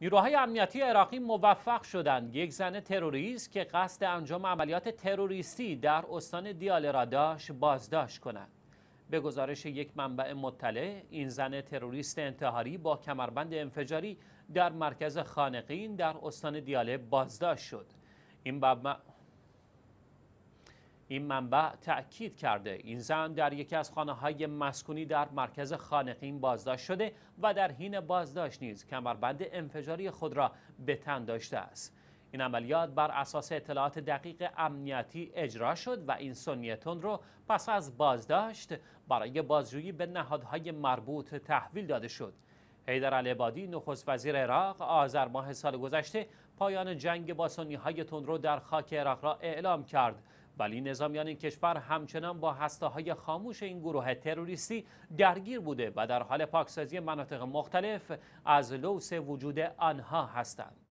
نیروهای امنیتی عراقی موفق شدند یک زن تروریست که قصد انجام عملیات تروریستی در استان دیال را داشت بازداشت کنند به گزارش یک منبع مطلع این زن تروریست انتحاری با کمربند انفجاری در مرکز خانقین در استان دیاله بازداشت شد این این منبع تأکید کرده این زن در یکی از خانه های مسکونی در مرکز خانقین بازداشت شده و در حین بازداشت نیز کمربند انفجاری خود را به تن داشته است این عملیات بر اساس اطلاعات دقیق امنیتی اجرا شد و این سنیتون رو پس از بازداشت برای بازجویی به نهادهای مربوط تحویل داده شد حیدر العبادی نخست وزیر عراق آذر ماه سال گذشته پایان جنگ با سنی های تندرو در خاک عراق را اعلام کرد ولی نظامیان یعنی این کشور همچنان با های خاموش این گروه تروریستی درگیر بوده و در حال پاکسازی مناطق مختلف از لوس وجود آنها هستند